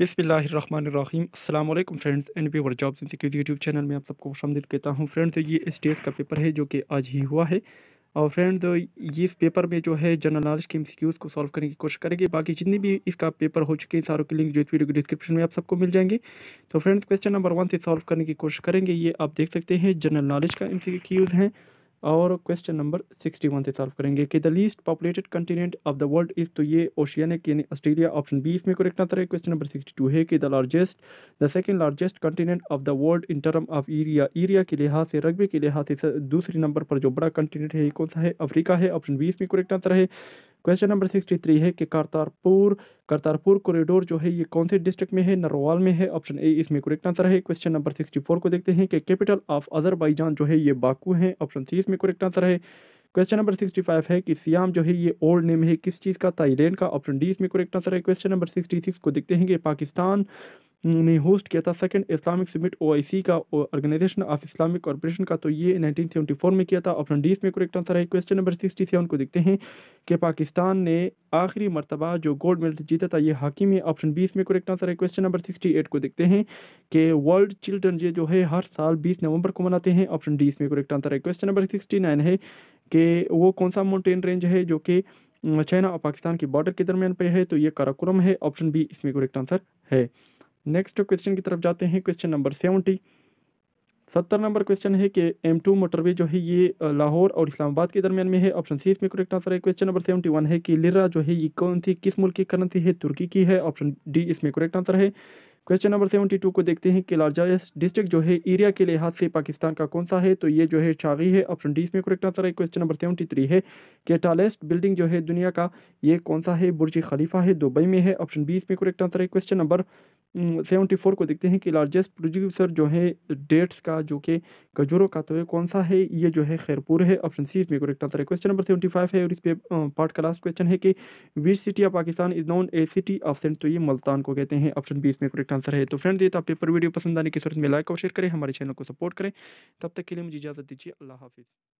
बिसमीम अल्लाम friends N P वर जॉब्स सिक्योरिटी यूट्यूब चैनल में आप सबको खुशामदीद कहता हूँ फ्रेंड्स ये एस टी एस का पेपर है जो कि आज ही हुआ है और फ्रेंड्स ये इस पेपर में जो है जनरल नॉलेज के एम को सॉल्व करने की कोशिश करेंगे बाकी जितने भी इसका पेपर हो चुके हैं सारों के लिंक जो इस वीडियो के डिस्क्रिप्शन में आप सबको मिल जाएंगे तो फ्रेंड्स क्वेश्चन नंबर वन से सॉल्व करने की कोशिश करेंगे ये आप देख सकते हैं जनरल नॉलेज का एम हैं और क्वेश्चन नंबर सिक्सटी वन से सॉल्व करेंगे कि the least populated continent of the world is तो ये के यानी ऑस्ट्रेलिया ऑप्शन बी इसमें करेक्ट आंसर है क्वेश्चन नंबर सिक्सटी टू है कि the largest the second largest continent of the world in term of area area के लिहाज से रकबे के लिहाज से दूसरे नंबर पर जो बड़ा कंटिनेंट है ये कौन सा है अफ्रीका है ऑप्शन बी इसमें करेक्ट आंसर है क्वेश्चन नंबर सिक्सटी थ्री है कि करतारपुर करतारपुर कॉरिडोर जो है ये कौन से डिस्ट्रिक्ट में है नरोवाल में है ऑप्शन ए इसमें करेक्ट आंसर है क्वेश्चन नंबर सिक्सटी फोर को देखते हैं कि कैपिटल ऑफ अजरबैजान जो है ये बाकू है ऑप्शन सी इसमें करेक्ट आंसर है क्वेश्चन नंबर सिक्सटी फाइव है कि सियाम जो है ये ओल्ड नेम है किस चीज़ का ताइलैंड का ऑप्शन डी इसमें करेक्ट आंसर है क्वेश्चन नंबर सिक्सटी सिक्स को देखते हैं कि पाकिस्तान ने होस्ट किया था सेकंड इस्लामिक समिट ओआईसी का ऑर्गेनाइजेशन ऑफ इस्लामिक कॉर्पोरेशन का तो ये 1974 में किया था ऑप्शन डी इसमें करेक्ट आंसर है क्वेश्चन नंबर 67 को देखते हैं कि पाकिस्तान ने आखिरी मरतबा जो गोल्ड मेडल जीता था ये हॉकी में ऑप्शन बीस में करेक्ट आंसर है क्वेश्चन नंबर सिक्सटी को देखते हैं कि वर्ल्ड चिल्ड्रन डे जो है हर साल बीस नवंबर को मनाते हैं ऑप्शन डी इसमें करेक्ट आंसर है क्वेश्चन नंबर सिक्सटी है कि वो कौन सा माउंटेन रेंज है जो कि चाइना और पाकिस्तान की बॉर्डर के दरमियान पे है तो ये काराकुरम है ऑप्शन बी इसमें करेक्ट आंसर है नेक्स्ट क्वेश्चन की तरफ जाते हैं क्वेश्चन नंबर सेवेंटी सत्तर नंबर क्वेश्चन है कि एम टू मोटरवे जो है ये लाहौर और इस्लामाबाद के दरमियान में है ऑप्शन सी इसमें करेक्ट आंसर है क्वेश्चन नंबर सेवेंटी वन है कि लिरा जो है ये कौन सी किस मुल्क की करेंसी है तुर्की की है ऑप्शन डी इसमें करेक्ट आंसर है क्वेश्चन नंबर सेवेंटी टू को देखते हैं कि लार्जेस्ट डिस्ट्रिक्ट जो है एरिया के लिहाज से पाकिस्तान का कौन सा है तो ये जो है शागी है ऑप्शन डी इसमें करेक्ट आंसर है क्वेश्चन नंबर सेवेंटी थ्री है कि टालेस्ट बिल्डिंग जो है दुनिया का ये कौन सा है बुर्ज खलीफा है दुबई में है ऑप्शन बी इसमें करेक्ट आंसर है question number hmm, seventy four को देखते हैं कि लार्जेस्ट प्रोड्यूसर जो है डेट्स का जो कि खजूरों का तो है कौन सा है ये जो है खैरपुर है ऑप्शन सी इसमें करेक्ट आंसर है क्वेश्चन नंबर सेवेंटी फाइव है और इस पे पार्ट का लास्ट क्वेश्चन है कि which city of Pakistan is known a city of saint तो ये मुल्तान को कहते हैं ऑप्शन बी इसमें करेक्ट आंसर है तो फ्रेंड ये तो आप पेपर वीडियो पसंद आने की सूरत में लाइक और शेयर करें हमारे चैनल को सपोर्ट करें तब तक के लिए मुझे इजाज़त दीजिए अल्लाह हाफिज़